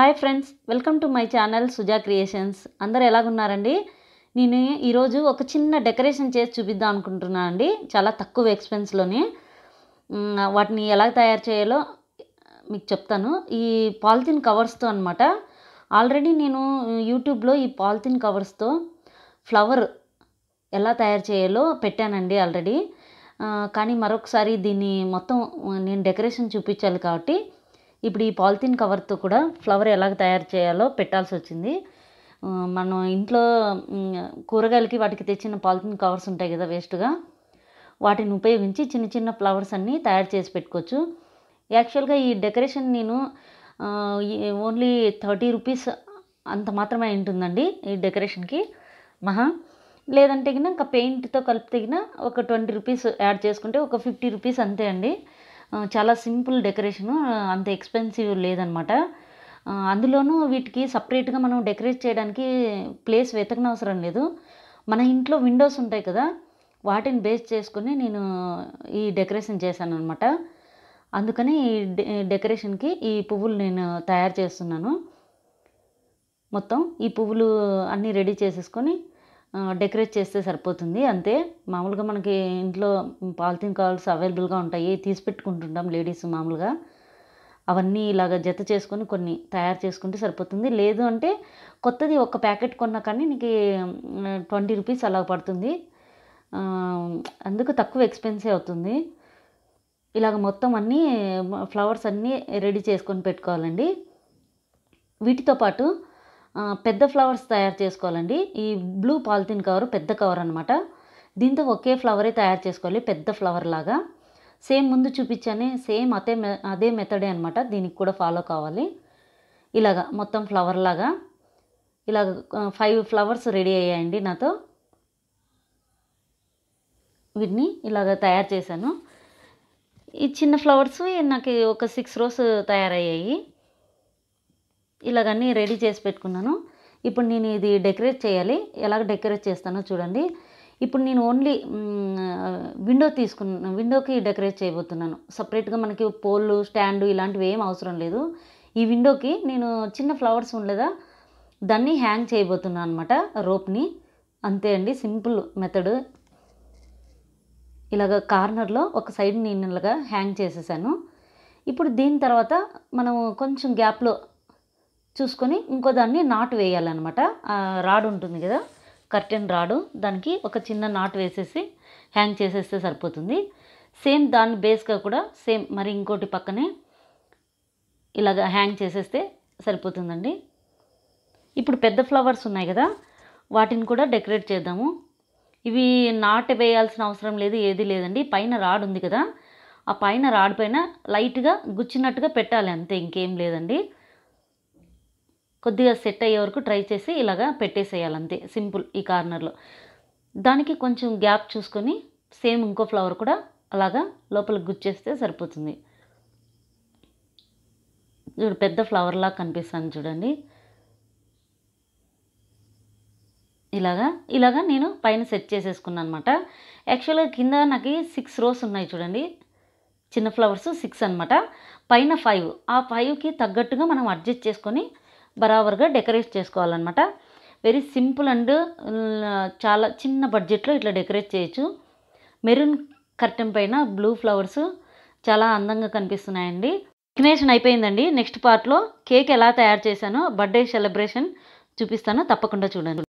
hi friends welcome to my channel Suja creations అందరు ఎలాగున్నారండి నేను ఈరోజు ఒక చిన్న డెకరేషన్ చేసి చూపిద్దాం అనుకుంటున్నాను అండి చాలా తక్కువ ఎక్స్పెన్స్లోని వాటిని ఎలా తయారు చేయాలో మీకు చెప్తాను ఈ పాలిథిన్ కవర్స్తో అనమాట ఆల్రెడీ నేను యూట్యూబ్లో ఈ పాలిథిన్ కవర్స్తో ఫ్లవర్ ఎలా తయారు చేయాలో పెట్టానండి ఆల్రెడీ కానీ మరొకసారి దీన్ని మొత్తం నేను డెకరేషన్ చూపించాలి కాబట్టి ఇప్పుడు ఈ పాలిథిన్ కవర్తో కూడా ఫ్లవర్ ఎలాగ తయారు చేయాలో పెట్టాల్సి వచ్చింది మనం ఇంట్లో కూరగాయలకి వాటికి తెచ్చిన పాలిథిన్ కవర్స్ ఉంటాయి కదా వేస్ట్గా వాటిని ఉపయోగించి చిన్న చిన్న ఫ్లవర్స్ అన్నీ తయారు చేసి పెట్టుకోవచ్చు యాక్చువల్గా ఈ డెకరేషన్ నేను ఓన్లీ థర్టీ రూపీస్ అంత మాత్రమే ఉంటుందండి ఈ డెకరేషన్కి మహా లేదంటే ఇంకా పెయింట్తో కలిపితే ఒక ట్వంటీ రూపీస్ యాడ్ చేసుకుంటే ఒక ఫిఫ్టీ రూపీస్ అంతే అండి చాలా సింపుల్ డెకరేషను అంత ఎక్స్పెన్సివ్ లేదనమాట అందులోనూ వీటికి సపరేట్గా మనం డెకరేట్ చేయడానికి ప్లేస్ వెతకనవసరం లేదు మన ఇంట్లో విండోస్ ఉంటాయి కదా వాటిని బేస్ చేసుకుని నేను ఈ డెకరేషన్ చేశాను అనమాట అందుకని ఈ డెకరేషన్కి ఈ పువ్వులు నేను తయారు చేస్తున్నాను మొత్తం ఈ పువ్వులు అన్నీ రెడీ చేసేసుకొని డెకరేట్ చేస్తే సరిపోతుంది అంతే మామూలుగా మనకి ఇంట్లో పాలిథిన్ కాల్స్ అవైలబుల్గా ఉంటాయి తీసి పెట్టుకుంటుంటాం లేడీస్ మామూలుగా అవన్నీ ఇలాగ జత చేసుకొని కొన్ని తయారు చేసుకుంటే సరిపోతుంది లేదు అంటే కొత్తది ఒక ప్యాకెట్ కొన్నా కానీ నీకు ట్వంటీ రూపీస్ అలా పడుతుంది అందుకు తక్కువ ఎక్స్పెన్సివ్ అవుతుంది ఇలాగ మొత్తం అన్నీ ఫ్లవర్స్ అన్నీ రెడీ చేసుకొని పెట్టుకోవాలండి వీటితో పాటు పెద్ద ఫ్లవర్స్ తయారు చేసుకోవాలండి ఈ బ్లూ పాలిథిన్ కవర్ పెద్ద కవర్ అనమాట దీంతో ఒకే ఫ్లవరే తయారు చేసుకోవాలి పెద్ద ఫ్లవర్ లాగా సేమ్ ముందు చూపించానే సేమ్ అదే అదే మెథడే అనమాట దీనికి కూడా ఫాలో కావాలి ఇలాగా మొత్తం ఫ్లవర్ లాగా ఇలాగ ఫైవ్ ఫ్లవర్స్ రెడీ అయ్యాయండి నాతో వీటిని ఇలాగ తయారు చేశాను ఈ చిన్న ఫ్లవర్స్ నాకు ఒక సిక్స్ రోస్ తయారయ్యాయి ఇలాగన్నీ రెడీ చేసి పెట్టుకున్నాను ఇప్పుడు నేను ఇది డెకరేట్ చేయాలి ఎలాగ డెకరేట్ చేస్తానో చూడండి ఇప్పుడు నేను ఓన్లీ విండో తీసుకున్న విండోకి డెకరేట్ చేయబోతున్నాను సపరేట్గా మనకి పోల్లు స్టాండు ఇలాంటివి ఏం అవసరం లేదు ఈ విండోకి నేను చిన్న ఫ్లవర్స్ ఉండలేదా దాన్ని హ్యాంగ్ చేయబోతున్నాను అనమాట రోప్ని అంతే అండి సింపుల్ మెథడ్ ఇలాగ కార్నర్లో ఒక సైడ్ నేను ఇలాగా హ్యాంగ్ చేసేసాను ఇప్పుడు దీని తర్వాత మనం కొంచెం గ్యాప్లో చూసుకొని ఇంకో దాన్ని నాటు వేయాలన్నమాట రాడ్ ఉంటుంది కదా కర్టెన్ రాడు దానికి ఒక చిన్న నాటు వేసేసి హ్యాంగ్ చేసేస్తే సరిపోతుంది సేమ్ దాని బేస్గా కూడా సేమ్ మరి ఇంకోటి పక్కనే ఇలాగ హ్యాంగ్ చేసేస్తే సరిపోతుందండి ఇప్పుడు పెద్ద ఫ్లవర్స్ ఉన్నాయి కదా వాటిని కూడా డెకరేట్ చేద్దాము ఇవి నాటు వేయాల్సిన అవసరం లేదు ఏది లేదండి పైన రాడ్ ఉంది కదా ఆ పైన రాడ్ పైన లైట్గా గుచ్చినట్టుగా పెట్టాలి అంతే ఇంకేం లేదండి కొద్దిగా సెట్ అయ్యే వరకు ట్రై చేసి ఇలాగా పెట్టేసేయాలంతే సింపుల్ ఈ కార్నర్లో దానికి కొంచెం గ్యాప్ చూసుకొని సేమ్ ఇంకో ఫ్లవర్ కూడా అలాగా లోపల గుచ్చేస్తే సరిపోతుంది చూడు పెద్ద ఫ్లవర్లా కనిపిస్తాను చూడండి ఇలాగా ఇలాగా నేను పైన సెట్ చేసేసుకున్నాను అనమాట యాక్చువల్గా కింద నాకు సిక్స్ రోస్ ఉన్నాయి చూడండి చిన్న ఫ్లవర్స్ సిక్స్ అనమాట పైన ఫైవ్ ఆ ఫైవ్కి తగ్గట్టుగా మనం అడ్జస్ట్ చేసుకొని బరాబర్గా డెకరేట్ చేసుకోవాలన్నమాట వెరీ సింపుల్ అండ్ చాలా చిన్న బడ్జెట్లో ఇట్లా డెకరేట్ చేయొచ్చు మెరూన్ కర్టెన్ పైన బ్లూ ఫ్లవర్స్ చాలా అందంగా కనిపిస్తున్నాయండి డెకరేషన్ అయిపోయిందండి నెక్స్ట్ పార్ట్లో కేక్ ఎలా తయారు చేశానో బర్త్డే సెలబ్రేషన్ చూపిస్తాను తప్పకుండా చూడండి